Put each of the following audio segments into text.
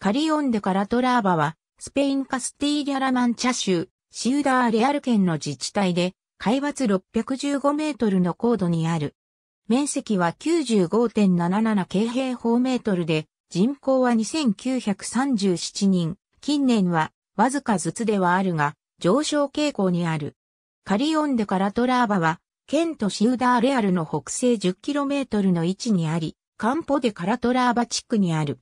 カリオンデ・カラトラーバは、スペインカスティーリャ・ラ・マンチャ州、シウダー・レアル県の自治体で、海抜615メートルの高度にある。面積は95.77京平方メートルで、人口は2937人。近年は、わずかずつではあるが、上昇傾向にある。カリオンデ・カラトラーバは、県都シウダー・レアルの北西 10km の位置にあり、カンポデ・カラトラーバ地区にある。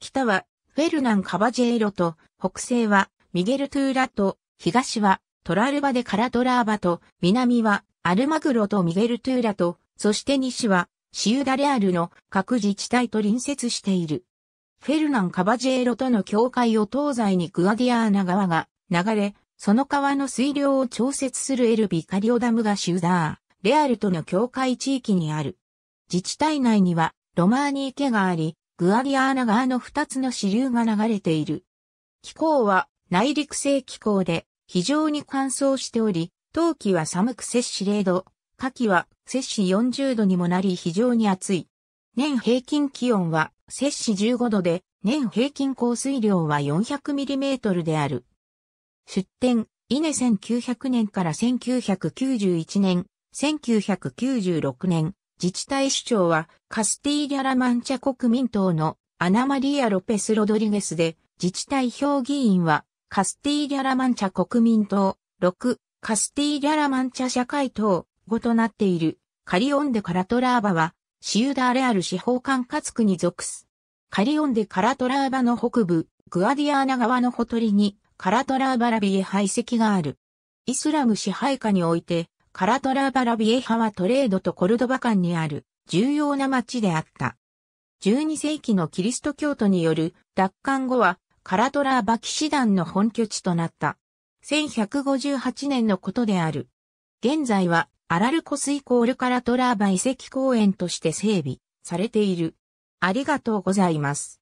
北はフェルナン・カバジェーロと、北西はミゲル・トゥーラと、東はトラルバデ・カラトラーバと、南はアルマグロとミゲル・トゥーラと、そして西はシウダレアルの各自治体と隣接している。フェルナン・カバジェーロとの境界を東西にグアディアーナ川が流れ、その川の水量を調節するエルビカリオダムがシューダー、レアルとの境界地域にある。自治体内にはロマーニ家があり、グアリアーナ川の2つの支流が流れている。気候は内陸性気候で非常に乾燥しており、冬季は寒く摂氏0度、夏季は摂氏40度にもなり非常に暑い。年平均気温は摂氏15度で、年平均降水量は 400mm である。出典、イネ1900年から1991年、1996年、自治体首長はカスティーリャラマンチャ国民党のアナマリア・ロペス・ロドリゲスで、自治体評議員はカスティーリャラマンチャ国民党、6、カスティーリャラマンチャ社会党、5となっている、カリオンデ・カラトラーバは、シユダーレアル司法管轄区に属す。カリオンデ・カラトラーバの北部、グアディアーナ川のほとりに、カラトラーバラビエ排斥がある。イスラム支配下において、カラトラバラビエハはトレードとコルドバ間にある重要な町であった。12世紀のキリスト教徒による奪還後はカラトラーバ騎士団の本拠地となった。1158年のことである。現在はアラルコスイコールカラトラーバ遺跡公園として整備されている。ありがとうございます。